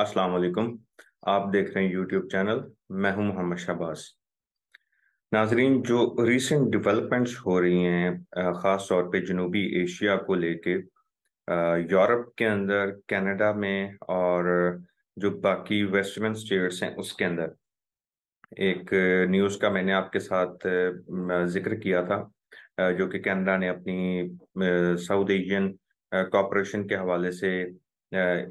अस्सलाम वालेकुम आप देख रहे हैं यूट्यूब चैनल मैं हूं मोहम्मद शहबाज नाजरीन जो रीसेंट डेवलपमेंट्स हो रही हैं ख़ास तौर पे जनूबी एशिया को लेके यूरोप के अंदर कनाडा में और जो बाकी वेस्टर्न स्टेट्स हैं उसके अंदर एक न्यूज़ का मैंने आपके साथ जिक्र किया था जो कि कैनरा ने अपनी साउथ एशियन कॉपरेशन के हवाले से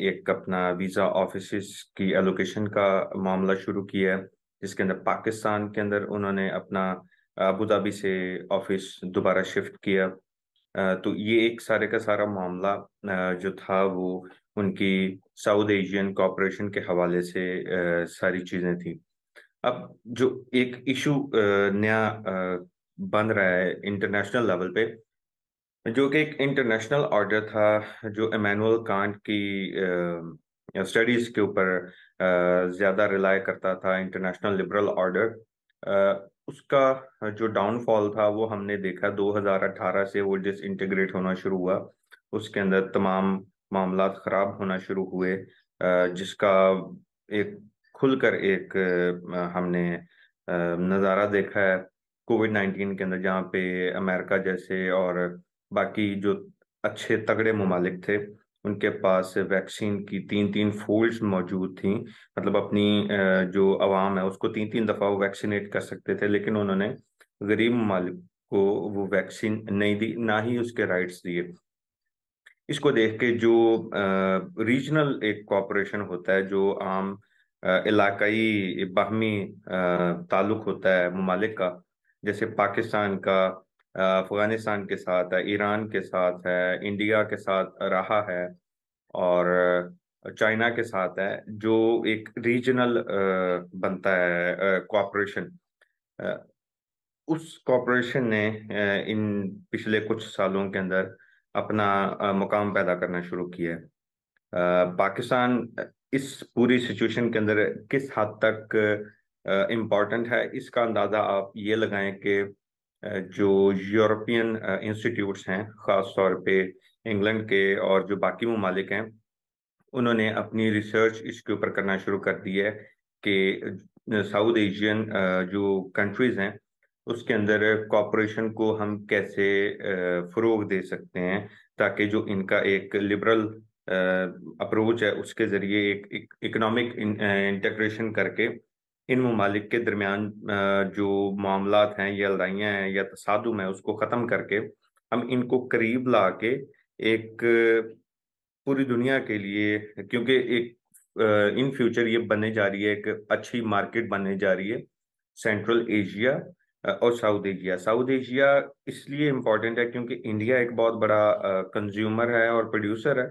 एक अपना वीज़ा ऑफिस की एलोकेशन का मामला शुरू किया है जिसके अंदर पाकिस्तान के अंदर उन्होंने अपना अबू से ऑफिस दोबारा शिफ्ट किया तो ये एक सारे का सारा मामला जो था वो उनकी साउथ एशियन कॉपरेशन के हवाले से सारी चीज़ें थी अब जो एक इशू नया बन रहा है इंटरनेशनल लेवल पे जो कि एक इंटरनेशनल ऑर्डर था जो इमानुअल कांट की स्टडीज के ऊपर ज़्यादा रिलाय करता था इंटरनेशनल लिबरल ऑर्डर उसका जो डाउनफॉल था वो हमने देखा 2018 से वो इंटीग्रेट होना शुरू हुआ उसके अंदर तमाम मामला ख़राब होना शुरू हुए जिसका एक खुलकर एक हमने नज़ारा देखा है कोविड नाइन्टीन के अंदर जहाँ पे अमेरिका जैसे और बाकी जो अच्छे तगड़े ममालिक थे उनके पास वैक्सीन की तीन तीन फोल्ड्स मौजूद थी मतलब अपनी जो आवाम है उसको तीन तीन दफ़ा वो वैक्सीनेट कर सकते थे लेकिन उन्होंने गरीब ममालिक को वो वैक्सीन नहीं दी ना ही उसके राइट्स दिए इसको देख के जो रीजनल एक कॉपरेशन होता है जो आम इलाकई बाहमी ताल्लुक होता है ममालिक का जैसे पाकिस्तान का अफगानिस्तान के साथ है ईरान के साथ है इंडिया के साथ रहा है और चाइना के साथ है जो एक रीजनल बनता है कॉपरेशन उस कॉपरेशन ने इन पिछले कुछ सालों के अंदर अपना मुकाम पैदा करना शुरू किया है पाकिस्तान इस पूरी सिचुएशन के अंदर किस हद तक इम्पॉर्टेंट है इसका अंदाज़ा आप ये लगाएं कि जो यूरोपियन इंस्टीट्यूट्स हैं ख़ास तौर पे इंग्लैंड के और जो बाकी ममालिक हैं उन्होंने अपनी रिसर्च इसके ऊपर करना शुरू कर दी है कि साउथ एशियन जो कंट्रीज़ हैं उसके अंदर कॉपरेशन को हम कैसे फ़रोग दे सकते हैं ताकि जो इनका एक लिबरल अप्रोच है उसके ज़रिए एक इकनॉमिक इंटेग्रेशन करके इन ममालिक के दरमियान जो मामला हैं या लड़ाइयाँ हैं या तसादम है उसको ख़त्म करके हम इनको करीब ला के एक पूरी दुनिया के लिए क्योंकि एक इन फ्यूचर ये बनने जा रही है एक अच्छी मार्केट बनने जा रही है सेंट्रल एशिया और साउथ एशिया साउथ एशिया इसलिए इम्पॉर्टेंट है क्योंकि इंडिया एक बहुत बड़ा कंज्यूमर है और प्रोड्यूसर है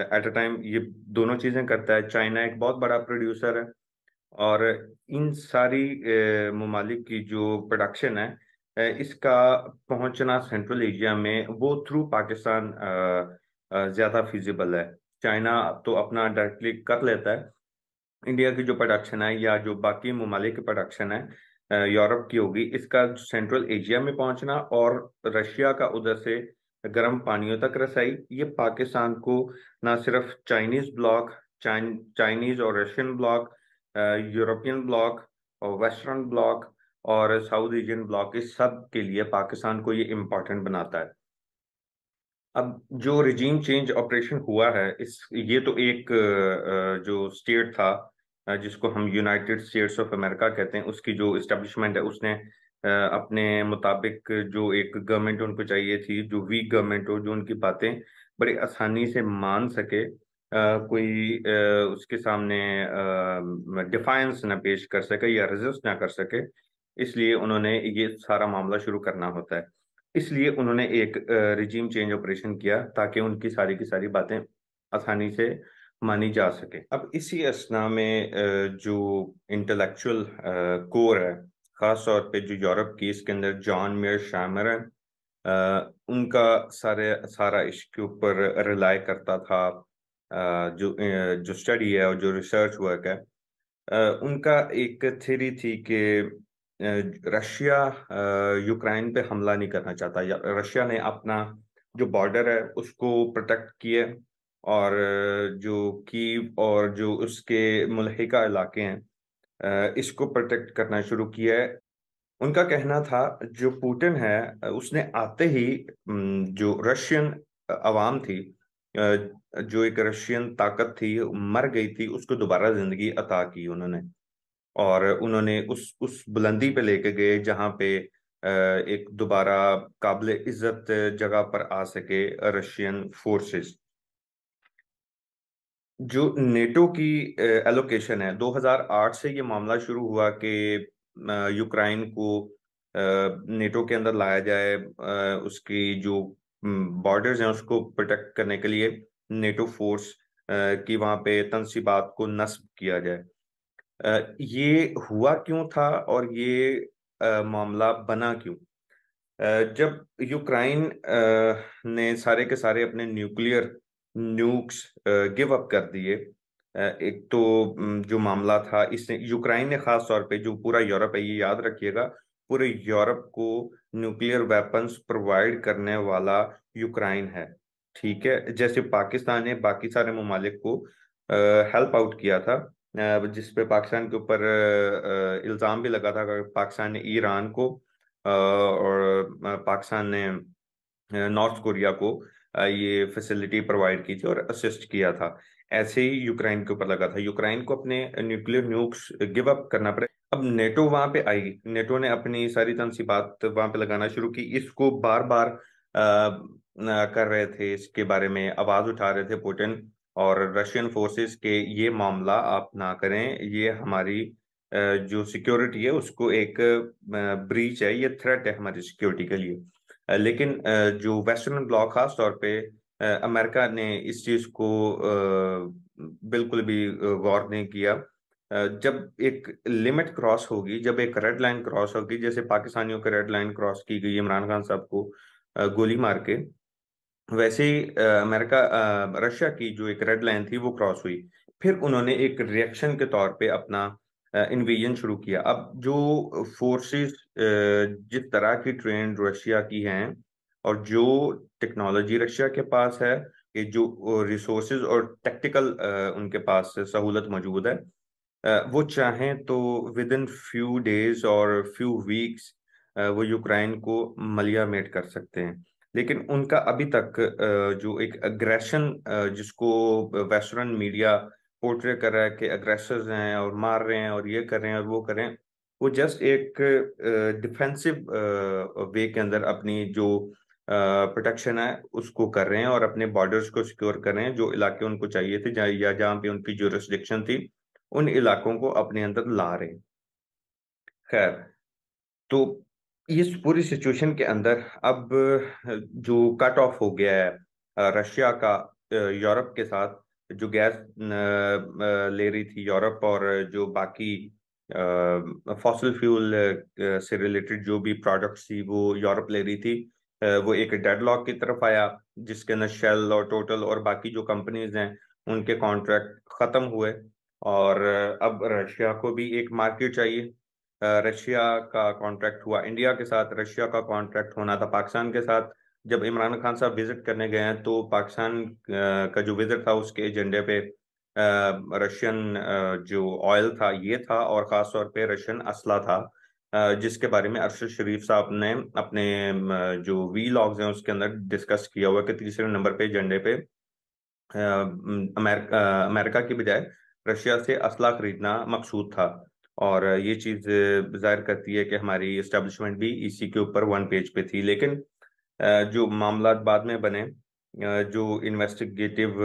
एट अ टाइम ये दोनों चीजें करता है चाइना एक बहुत बड़ा प्रोड्यूसर है और इन सारी ममालिक की जो प्रोडक्शन है इसका पहुंचना सेंट्रल एशिया में वो थ्रू पाकिस्तान ज़्यादा फिजिबल है चाइना तो अपना डायरेक्टली कर लेता है इंडिया की जो प्रोडक्शन है या जो बाकी ममालिक की प्रोडक्शन है यूरोप की होगी इसका सेंट्रल एशिया में पहुंचना और रशिया का उधर से गर्म पानियों तक रसाई ये पाकिस्तान को ना सिर्फ चाइनीज ब्लॉक चाइनीज और रशियन ब्लॉक यूरोपियन ब्लॉक और वेस्टर्न ब्लॉक और साउथ एशियन ब्लॉक इस सब के लिए पाकिस्तान को ये इम्पॉर्टेंट बनाता है अब जो रिजीम चेंज ऑपरेशन हुआ है इस ये तो एक जो स्टेट था जिसको हम यूनाइटेड स्टेट्स ऑफ अमेरिका कहते हैं उसकी जो इस्टेब्लिशमेंट है उसने अपने मुताबिक जो एक गवर्नमेंट उनको चाहिए थी जो वीक गवर्नमेंट हो जो उनकी बातें बड़ी आसानी से मान सके कोई उसके सामने डिफाइंस ना पेश कर सके या रजिस्ट ना कर सके इसलिए उन्होंने ये सारा मामला शुरू करना होता है इसलिए उन्होंने एक रिजीम चेंज ऑपरेशन किया ताकि उनकी सारी की सारी बातें आसानी से मानी जा सके अब इसी असना में जो इंटेलेक्चुअल कोर है ख़ास तौर पे जो यूरोप की इसके अंदर जॉन मेयर शामर है उनका सारे सारा इसके ऊपर रिलाई करता था आ, जो जो स्टडी है और जो रिसर्च वर्क है आ, उनका एक थ्योरी थी कि रशिया यूक्रेन पे हमला नहीं करना चाहता रशिया ने अपना जो बॉर्डर है उसको प्रोटेक्ट किए और जो कीव और जो उसके मुलहिका इलाके हैं इसको प्रोटेक्ट करना शुरू किया है उनका कहना था जो पुतिन है उसने आते ही जो रशियन आवाम थी जो एक रशियन ताकत थी मर गई थी उसको दोबारा जिंदगी अता की उन्होंने और उन्होंने उस उस बुलंदी पे लेके गए जहाँ पे एक दोबारा काबिल इज्जत जगह पर आ सके रशियन फोर्सेस जो नेटो की एलोकेशन है 2008 से ये मामला शुरू हुआ कि यूक्रेन को नेटो के अंदर लाया जाए उसकी जो बॉर्डर्स हैं उसको प्रोटेक्ट करने के लिए नेटो फोर्स की वहाँ पे तनसीबात को नस्ब किया जाए ये हुआ क्यों था और ये मामला बना क्यों जब यूक्रेन ने सारे के सारे अपने न्यूक्लियर न्यूक्स गिव अप कर दिए एक तो जो मामला था इसने यूक्रेन ने खास तौर पे जो पूरा यूरोप है ये याद रखिएगा पूरे यूरोप को न्यूक्लियर वेपन्स प्रोवाइड करने वाला यूक्रेन है ठीक है जैसे पाकिस्तान ने बाकी सारे ममालिक को हेल्प आउट किया था जिस पे पाकिस्तान के ऊपर इल्ज़ाम भी लगा था पाकिस्तान ने ईरान को और पाकिस्तान ने नॉर्थ कोरिया को ये फैसिलिटी प्रोवाइड की थी और असिस्ट किया था ऐसे ही यूक्रेन के ऊपर लगा था यूक्रेन को अपने न्यूक्लियर न्यूक्स गिव अप करना पड़े अब नेटो वहां पे आई नेटो ने अपनी सारी तनसीबात वहां पे लगाना शुरू की इसको बार बार आ, कर रहे थे इसके बारे में आवाज उठा रहे थे पुटिन और रशियन फोर्सेस के ये मामला आप ना करें ये हमारी जो सिक्योरिटी है उसको एक ब्रीच है ये थ्रेट है हमारी सिक्योरिटी के लिए लेकिन जो वेस्टर्न ब्लॉक खास तौर पे अमेरिका ने इस चीज़ को बिल्कुल भी गौर नहीं किया जब एक लिमिट क्रॉस होगी जब एक रेड लाइन क्रॉस होगी जैसे पाकिस्तानियों की रेड लाइन क्रॉस की गई इमरान खान साहब को गोली मार के वैसे ही अमेरिका रशिया की जो एक रेड लाइन थी वो क्रॉस हुई फिर उन्होंने एक रिएक्शन के तौर पे अपना इन्वेजन शुरू किया अब जो फोर्सेस जिस तरह की ट्रेन रशिया की हैं और जो टेक्नोलॉजी रशिया के पास है कि जो रिसोर्सेज और टेक्टिकल उनके पास सहूलत मौजूद है वो चाहें तो विद इन फ्यू डेज और फ्यू वीक्स वो यूक्रेन को मलिया मेट कर सकते हैं लेकिन उनका अभी तक जो एक अग्रेशन जिसको वेस्टर्न मीडिया पोर्ट्रे कर रहा है कि अग्रेसर्स हैं और मार रहे हैं और ये कर रहे हैं और वो कर रहे हैं वो जस्ट एक डिफेंसिव वे के अंदर अपनी जो प्रोटेक्शन है उसको कर रहे हैं और अपने बॉर्डर्स को सिक्योर कर रहे हैं जो इलाके उनको चाहिए थे जा, या जहाँ पे उनकी जोरिस्डिक्शन थी उन इलाकों को अपने अंदर ला रहे हैं खैर तो इस पूरी सिचुएशन के अंदर अब जो कट ऑफ हो गया है रशिया का यूरोप के साथ जो गैस ले रही थी यूरोप और जो बाकी फॉसिल फ्यूल से रिलेटेड जो भी प्रोडक्ट्स थी वो यूरोप ले रही थी वो एक डेडलॉक की तरफ आया जिसके अंदर शेल और टोटल और बाकी जो कंपनीज हैं उनके कॉन्ट्रैक्ट ख़त्म हुए और अब रशिया को भी एक मार्केट चाहिए रशिया का कॉन्ट्रैक्ट हुआ इंडिया के साथ रशिया का कॉन्ट्रैक्ट होना था पाकिस्तान के साथ जब इमरान खान साहब विजिट करने गए हैं तो पाकिस्तान का जो विजिट था उसके एजेंडे पे रशियन जो ऑयल था ये था और ख़ास तौर पे रशियन असला था जिसके बारे में अरशद शरीफ साहब ने अपने जो वी लॉग्स हैं उसके अंदर डिस्कस किया हुआ कि तीसरे नंबर पे एजेंडे पे अमेरिका अमेरिका की बजाय रशिया से असला खरीदना मकसूद था और ये चीज़ जाहिर करती है कि हमारी इस्टेब्लिशमेंट भी इसी के ऊपर वन पेज पे थी लेकिन जो मामला बाद में बने जो इन्वेस्टिगेटिव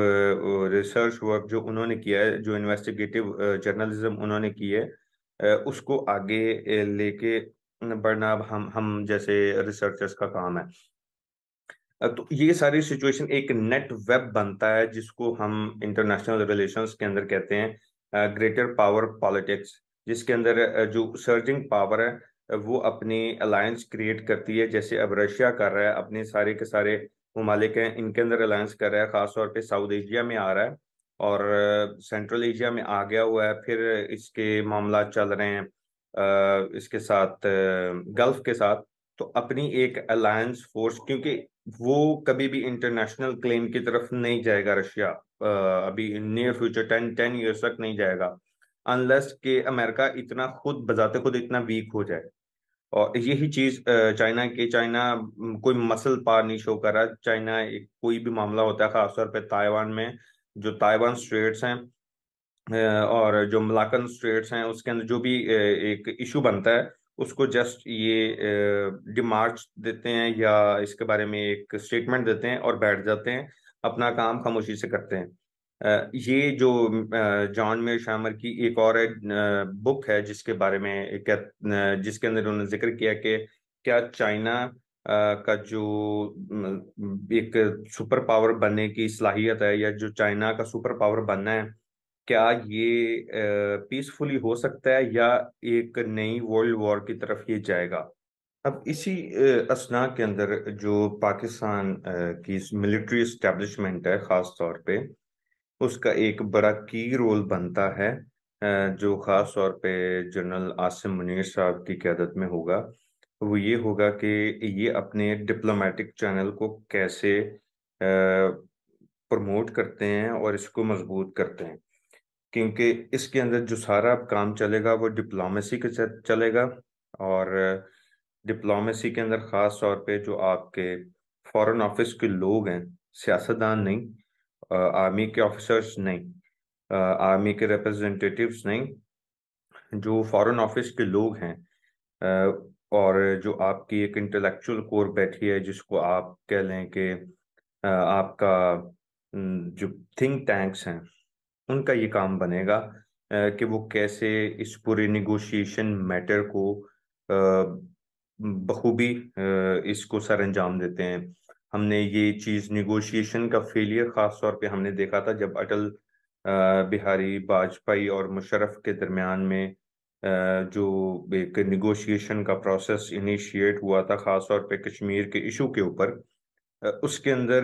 रिसर्च वर्क जो उन्होंने किया है जो इन्वेस्टिगेटिव जर्नलिज्म उन्होंने की है उसको आगे लेके बढ़ना हम हम जैसे रिसर्चर्स का काम है तो ये सारी सिचुएशन एक नेट वेब बनता है जिसको हम इंटरनेशनल रिलेशंस के अंदर कहते हैं ग्रेटर पावर पॉलिटिक्स जिसके अंदर जो सर्जिंग पावर है वो अपनी अलायंस क्रिएट करती है जैसे अब रशिया कर रहा है अपने सारे के सारे ममालिक हैं इनके अंदर अलायंस कर रहा है ख़ासतौर पर साउथ एशिया में आ रहा है और सेंट्रल एशिया में आ गया हुआ है फिर इसके मामला चल रहे हैं इसके साथ गल्फ के साथ तो अपनी एक अलायंस फोर्स क्योंकि वो कभी भी इंटरनेशनल क्लेम की तरफ नहीं जाएगा रशिया अभी near future ten ten years तक नहीं जाएगा अनलेस के अमेरिका इतना खुद बजाते खुद इतना वीक हो जाए और यही चीज चाइना के चाइना कोई मसल पार नहीं शो कर रहा चाइना एक कोई भी मामला होता है खासतौर पर ताइवान में जो ताइवान स्ट्रेट्स हैं और जो मलाकन स्ट्रेट्स हैं उसके अंदर जो भी एक इशू बनता है उसको जस्ट ये डिमार्च देते हैं या इसके बारे में एक स्टेटमेंट देते हैं और बैठ जाते हैं अपना काम खामोशी से करते हैं ये जो जॉन मेयर शामर की एक और बुक है जिसके बारे में जिसके अंदर उन्होंने जिक्र किया कि क्या चाइना का जो एक सुपर पावर बनने की सलाहियत है या जो चाइना का सुपर पावर बनना है क्या ये पीसफुली हो सकता है या एक नई वर्ल्ड वॉर की तरफ ये जाएगा अब इसी असना के अंदर जो पाकिस्तान की मिलिट्री इस्टेब्लिशमेंट है ख़ास तौर पे उसका एक बड़ा की रोल बनता है जो ख़ास तौर पे जनरल आसिम मुनीर साहब की क्यादत में होगा वो ये होगा कि ये अपने डिप्लोमेटिक चैनल को कैसे प्रमोट करते हैं और इसको मजबूत करते हैं क्योंकि इसके अंदर जो सारा काम चलेगा वो डिप्लोमेसी के चलेगा और डिप्लोमेसी के अंदर ख़ास तौर पे जो आपके फॉरेन ऑफिस के लोग हैं सियासतदान नहीं आर्मी के ऑफिसर्स नहीं आर्मी के रिप्रेजेंटेटिव्स नहीं जो फॉरेन ऑफिस के लोग हैं और जो आपकी एक इंटेलेक्चुअल कोर बैठी है जिसको आप कह लें कि आपका जो थिंक टैंक्स हैं उनका ये काम बनेगा कि वो कैसे इस पूरे निगोशिएशन मैटर को बखूबी इसको सर अंजाम देते हैं हमने ये चीज निगोशिएशन का फेलियर खास तौर पे हमने देखा था जब अटल बिहारी वाजपेयी और मुशरफ के दरमियान में जो एक निगोशिएशन का प्रोसेस इनिशिएट हुआ था खास तौर पे कश्मीर के इशू के ऊपर उसके अंदर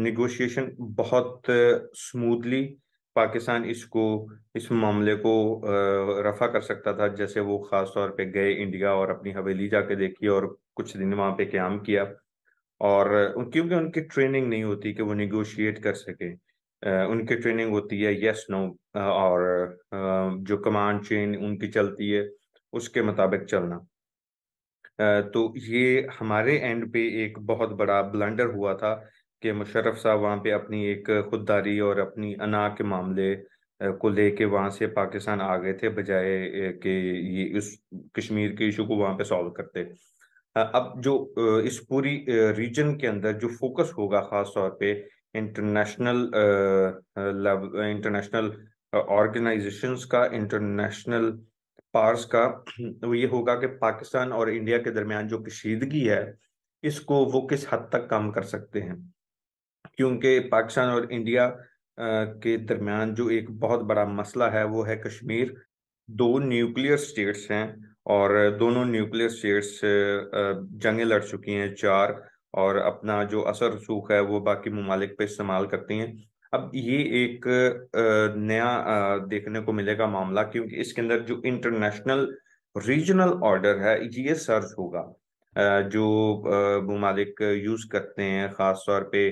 निगोशिएशन बहुत स्मूथली पाकिस्तान इसको इस मामले को रफा कर सकता था जैसे वो खास तौर पे गए इंडिया और अपनी हवेली जाके देखी और कुछ दिन वहाँ पे क्याम किया और क्योंकि उनकी ट्रेनिंग नहीं होती कि वो निगोशिएट कर सके उनकी ट्रेनिंग होती है यस नो और जो कमांड चेन उनकी चलती है उसके मुताबिक चलना तो ये हमारे एंड पे एक बहुत बड़ा ब्लंडर हुआ था कि मुशरफ साहब वहाँ पे अपनी एक खुददारी और अपनी अना के मामले को लेके वहाँ से पाकिस्तान आ गए थे बजाय कि ये उस कश्मीर के इशू को वहाँ पे सॉल्व करते अब जो इस पूरी रीजन के अंदर जो फोकस होगा खास तौर पे इंटरनेशनल इंटरनेशनल ऑर्गेनाइजेशंस का इंटरनेशनल पार्स का वो ये होगा कि पाकिस्तान और इंडिया के दरमियान जो कशीदगी है इसको वो किस हद तक कम कर सकते हैं क्योंकि पाकिस्तान और इंडिया के दरमियान जो एक बहुत बड़ा मसला है वो है कश्मीर दो न्यूक्लियर स्टेट्स हैं और दोनों न्यूक्लियर स्टेट्स जंगें लड़ चुकी हैं चार और अपना जो असर रसूख है वो बाकी ममालिक पे इस्तेमाल करती हैं अब ये एक नया देखने को मिलेगा मामला क्योंकि इसके अंदर जो इंटरनेशनल रीजनल ऑर्डर है ये सर्च होगा जो ममालिक यूज़ करते हैं ख़ास तौर पे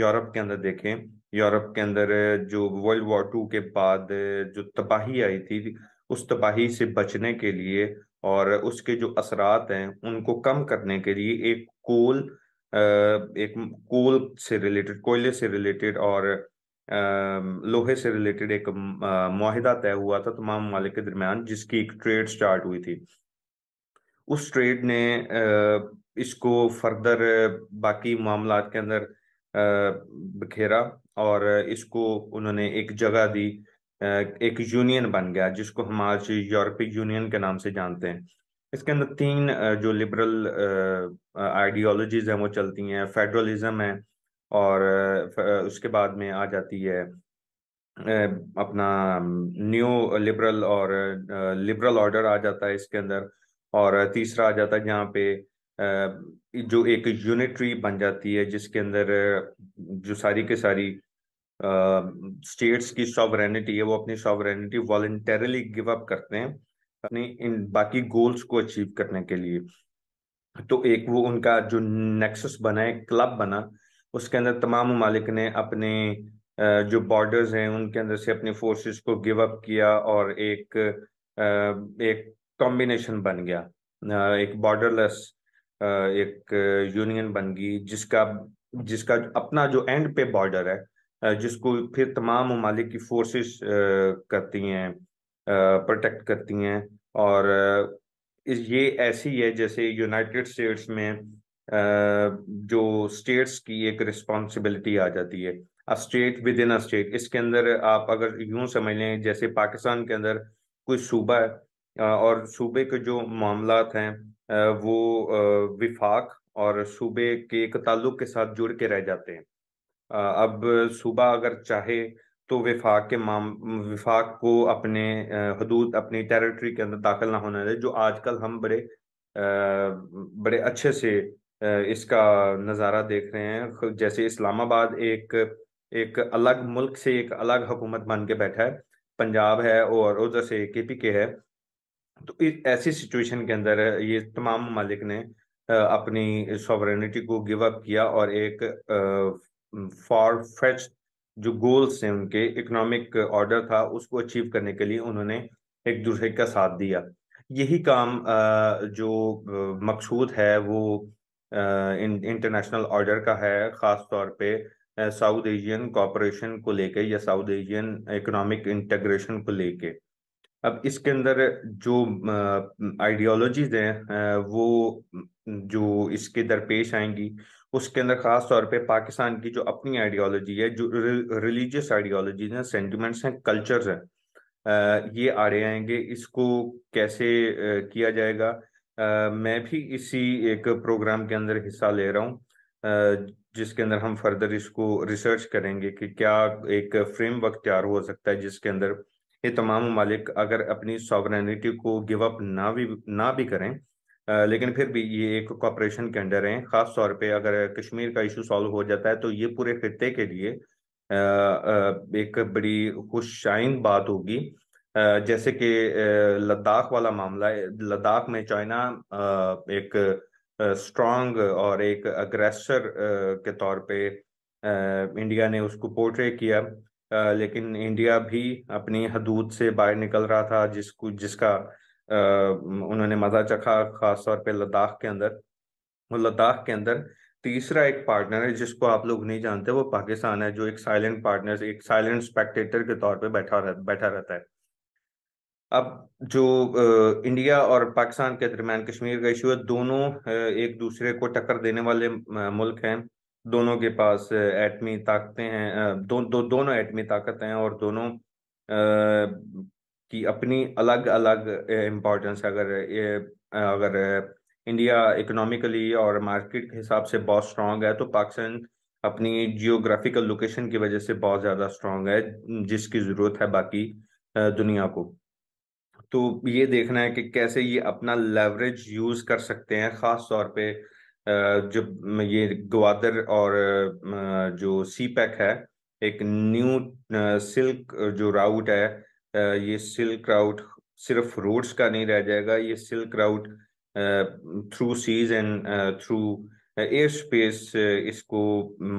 यूरोप के अंदर देखें यूरोप के अंदर जो वर्ल्ड वॉर टू के बाद जो तबाही आई थी उस तबाही से बचने के लिए और उसके जो असरात हैं उनको कम करने के लिए एक कोल एक कोल से रिलेटेड कोयले से रिलेटेड और लोहे से रिलेटेड एक माहिदा तय हुआ था तमाम ममालिक के दरमियान जिसकी एक ट्रेड स्टार्ट हुई थी उस ट्रेड ने इसको फर्दर बाकी मामला के अंदर बखेरा और इसको उन्होंने एक जगह दी एक यूनियन बन गया जिसको हम आज यूरोपीय यूनियन के नाम से जानते हैं इसके अंदर तीन जो लिबरल आइडियोलॉजीज हैं वो चलती हैं फेडरलिज्म है और उसके बाद में आ जाती है अपना न्यू लिबरल और लिबरल ऑर्डर आ जाता है इसके अंदर और तीसरा आ जाता है जहाँ पे जो एक यूनिटरी बन जाती है जिसके अंदर जो सारी के सारी स्टेट्स की सॉवरेनिटी है वो अपनी सॉवरेनिटी वॉलेंटरली गिव अप करते हैं अपनी इन बाकी गोल्स को अचीव करने के लिए तो एक वो उनका जो नेक्सस बना है क्लब बना उसके अंदर तमाम ममालिक ने अपने जो बॉर्डर्स हैं उनके अंदर से अपनी फोर्सेस को गिव अप किया और एक एक कॉम्बिनेशन बन गया एक बॉर्डरलेस एक यूनियन बन गई जिसका जिसका अपना जो एंड पे बॉर्डर है जिसको फिर तमाम ममालिक की फोर्सेस करती हैं प्रोटेक्ट करती हैं और ये ऐसी है जैसे यूनाइटेड स्टेट्स में जो स्टेट्स की एक रिस्पॉन्सिबिलिटी आ जाती है a state within a state इसके अंदर आप अगर यूं समझ लें जैसे पाकिस्तान के अंदर कोई सूबा है और सूबे के जो मामला हैं वो विफाक और सूबे के एक ताल्लुक के साथ जुड़ के रह जाते हैं अब सूबा अगर चाहे तो विफाक के माम विफाक को अपने हदूद अपनी टेरिटरी के अंदर दाखिल ना होना चाहिए जो आजकल हम बड़े बड़े अच्छे से इसका नज़ारा देख रहे हैं जैसे इस्लामाबाद एक एक अलग मुल्क से एक अलग हुकूमत बन के बैठा है पंजाब है और उधर से के पी के है तो इस ऐसी सिचुएशन के अंदर ये तमाम मालिक ने अपनी सॉवरनिटी को गिव अप किया और एक फॉर फेच जो गोल्स हैं उनके इकोनॉमिक ऑर्डर था उसको अचीव करने के लिए उन्होंने एक दूसरे का साथ दिया यही काम जो मकसूद है वो इंटरनेशनल ऑर्डर का है ख़ास तौर पे साउथ एशियन कॉपरेशन को लेके या साउथ एशियन इकोनॉमिक इंटग्रेशन को लेके अब इसके अंदर जो आइडियोलॉजीज हैं वो जो इसके दरपेश आएंगी उसके अंदर खास तौर पे पाकिस्तान की जो अपनी आइडियोलॉजी है जो रिलीजियस आइडियोलॉजीज हैं सेंटिमेंट्स हैं कल्चर्स हैं ये आ रहे आएंगे इसको कैसे किया जाएगा मैं भी इसी एक प्रोग्राम के अंदर हिस्सा ले रहा हूँ जिसके अंदर हम फर्दर इसको रिसर्च करेंगे कि क्या एक फ्रेमवर्क तैयार हो सकता है जिसके अंदर ये तमाम मालिक अगर अपनी सॉवरनिटी को गिव अप ना भी ना भी करें लेकिन फिर भी ये एक कॉपरेशन के अंडर हैं खास तौर पे अगर कश्मीर का इशू सॉल्व हो जाता है तो ये पूरे खत्ते के लिए एक बड़ी खुशाइन बात होगी जैसे कि लद्दाख वाला मामला लद्दाख में चाइना एक स्ट्रांग और एक अग्रेसर के तौर पे इंडिया ने उसको पोर्ट्रे किया लेकिन इंडिया भी अपनी हदूद से बाहर निकल रहा था जिसको जिसका उन्होंने मजा चखा खासतौर पे लद्दाख के अंदर और लद्दाख के अंदर तीसरा एक पार्टनर है जिसको आप लोग नहीं जानते वो पाकिस्तान है जो एक साइलेंट पार्टनर एक साइलेंट स्पेक्टेटर के तौर पे बैठा रह, बैठा रहता है अब जो इंडिया और पाकिस्तान के दरमियान कश्मीर का इशू है दोनों एक दूसरे को टक्कर देने वाले मुल्क हैं दोनों के पास एटमी ताकतें हैं दो, दो, दोनों एटमी ताकतें हैं और दोनों कि अपनी अलग अलग इम्पोर्टेंस अगर ये अगर इंडिया इकोनॉमिकली और मार्केट के हिसाब से बहुत स्ट्रांग है तो पाकिस्तान अपनी जियोग्राफिकल लोकेशन की वजह से बहुत ज़्यादा स्ट्रांग है जिसकी ज़रूरत है बाकी दुनिया को तो ये देखना है कि कैसे ये अपना लेवरेज यूज़ कर सकते हैं ख़ास तौर पे जब ये ग्वादर और जो सी पैक e है एक न्यू सिल्क जो राउट है ये सिल्क राउट सिर्फ रोड्स का नहीं रह जाएगा ये silk route through seas and through air space इसको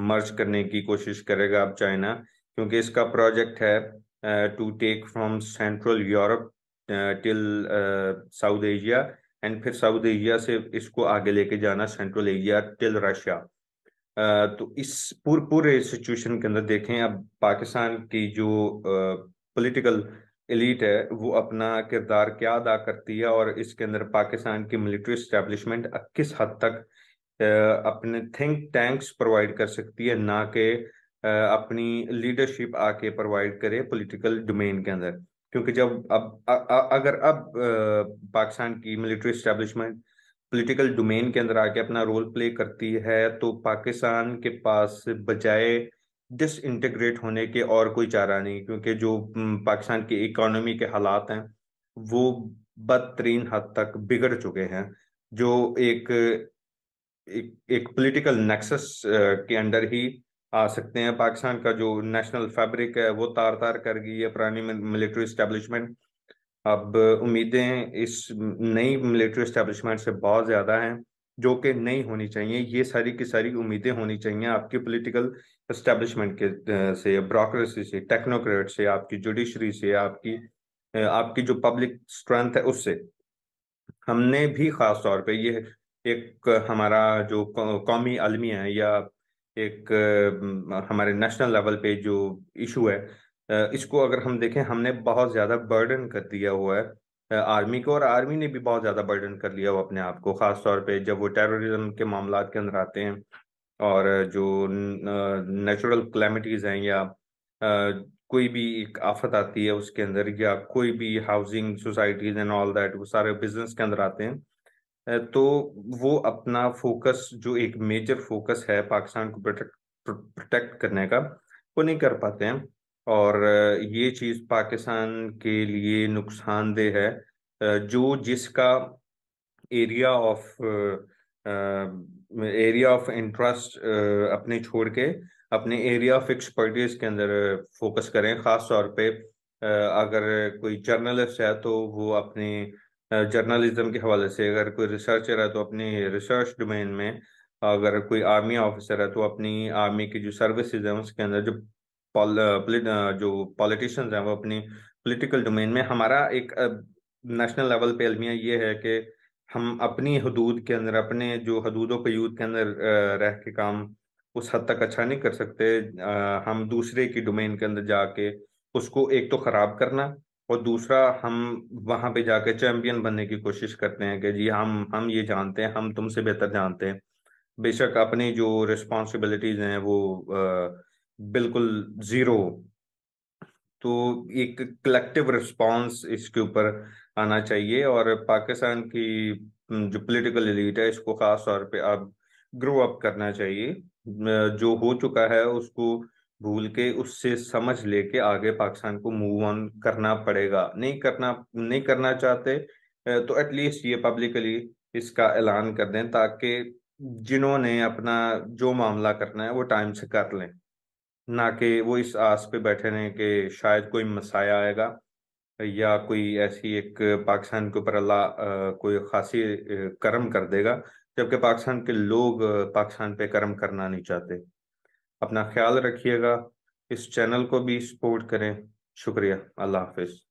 मर्ज करने की कोशिश करेगा अब चाइना क्योंकि इसका प्रोजेक्ट है to take from central Europe till south Asia and फिर साउथ एशिया से इसको आगे लेके जाना central Asia till Russia uh, तो इस पूरे पूरे सिचुएशन के अंदर देखें अब पाकिस्तान की जो पॉलिटिकल एलिट है वो अपना किरदार क्या अदा करती है और इसके अंदर पाकिस्तान की मिलिट्री स्टैब्लिशमेंट किस हद तक अपने थिंक टैंक्स प्रोवाइड कर सकती है ना कि अपनी लीडरशिप आके प्रोवाइड करे पॉलिटिकल डोमेन के अंदर क्योंकि जब अब अ, अ, अगर अब पाकिस्तान की मिलिट्री स्टैब्लिशमेंट पॉलिटिकल डोमेन के अंदर आके अपना रोल प्ले करती है तो पाकिस्तान के पास बजाय डिसइंटीग्रेट होने के और कोई चारा नहीं क्योंकि जो पाकिस्तान की इकोनॉमी के हालात हैं वो बदतरीन हद तक बिगड़ चुके हैं जो एक एक, एक पॉलिटिकल नेक्सस के अंडर ही आ सकते हैं पाकिस्तान का जो नेशनल फैब्रिक है वो तार तार कर गई है पुरानी मिलिट्री स्टैब्लिशमेंट अब उम्मीदें इस नई मिलिट्री इस्टेब्लिशमेंट से बहुत ज़्यादा हैं जो कि नहीं होनी चाहिए ये सारी की सारी उम्मीदें होनी चाहिए आपकी पॉलिटिकल एस्टेब्लिशमेंट के से ब्रोक्रेसी से टेक्नोक्रेट से आपकी जुडिशरी से आपकी आपकी जो पब्लिक स्ट्रेंथ है उससे हमने भी खास तौर पे ये एक हमारा जो कौमी अलमिया है या एक हमारे नेशनल लेवल पे जो इशू है इसको अगर हम देखें हमने बहुत ज़्यादा बर्डन कर दिया हुआ है आर्मी को और आर्मी ने भी बहुत ज़्यादा बर्डन कर लिया हुआ अपने आप को खास तौर पे जब वो टेररिज्म के मामला के अंदर आते हैं और जो नेचुरल क्लैमिटीज़ हैं या कोई भी एक आफत आती है उसके अंदर या कोई भी housing societies and all that वो सारे बिजनेस के अंदर आते हैं तो वो अपना फोकस जो एक मेजर फोकस है पाकिस्तान को प्रोटेक्ट प्रोटेक्ट करने का वो नहीं कर पाते हैं और ये चीज़ पाकिस्तान के लिए नुकसानदेह है जो जिसका area of area of interest अपने छोड़ के अपने एरिया ऑफ एक्सपर्टीज के अंदर फोकस uh, करें खास तौर पे uh, अगर कोई जर्नलिस्ट है तो वो अपने जर्नलिज्म uh, के हवाले से अगर कोई रिसर्चर है तो अपने रिसर्च डोमेन में अगर कोई आर्मी ऑफिसर है तो अपनी आर्मी की जो सर्विसेज हैं उसके अंदर जो जो पॉलिटिशियंस हैं वो अपनी पॉलिटिकल डोमेन में हमारा एक नेशनल लेवल पे अलमिया ये है कि हम अपनी हदूद के अंदर अपने जो हदूदों कयूद के अंदर रह के काम उस हद तक अच्छा नहीं कर सकते हम दूसरे की डोमेन के अंदर जाके उसको एक तो ख़राब करना और दूसरा हम वहाँ पे जाके चैंपियन बनने की कोशिश करते हैं कि जी हम हम ये जानते हैं हम तुमसे बेहतर जानते हैं बेशक अपनी जो रिस्पॉन्सिबिलिटीज़ हैं वो बिल्कुल ज़ीरो तो एक कलेक्टिव रिस्पॉन्स इसके ऊपर आना चाहिए और पाकिस्तान की जो पॉलिटिकल एलिट है इसको खास तौर पे अब ग्रो अप करना चाहिए जो हो चुका है उसको भूल के उससे समझ लेके आगे पाकिस्तान को मूव ऑन करना पड़ेगा नहीं करना नहीं करना चाहते तो एटलीस्ट ये पब्लिकली इसका ऐलान कर दें ताकि जिन्होंने अपना जो मामला करना है वो टाइम से कर लें ना कि वो इस आस पे बैठे रहें कि शायद कोई मसाया आएगा या कोई ऐसी एक पाकिस्तान के ऊपर अल्लाह कोई खासी कर्म कर देगा जबकि पाकिस्तान के लोग पाकिस्तान पे कर्म करना नहीं चाहते अपना ख्याल रखिएगा इस चैनल को भी सपोर्ट करें शुक्रिया अल्लाह हाफिज़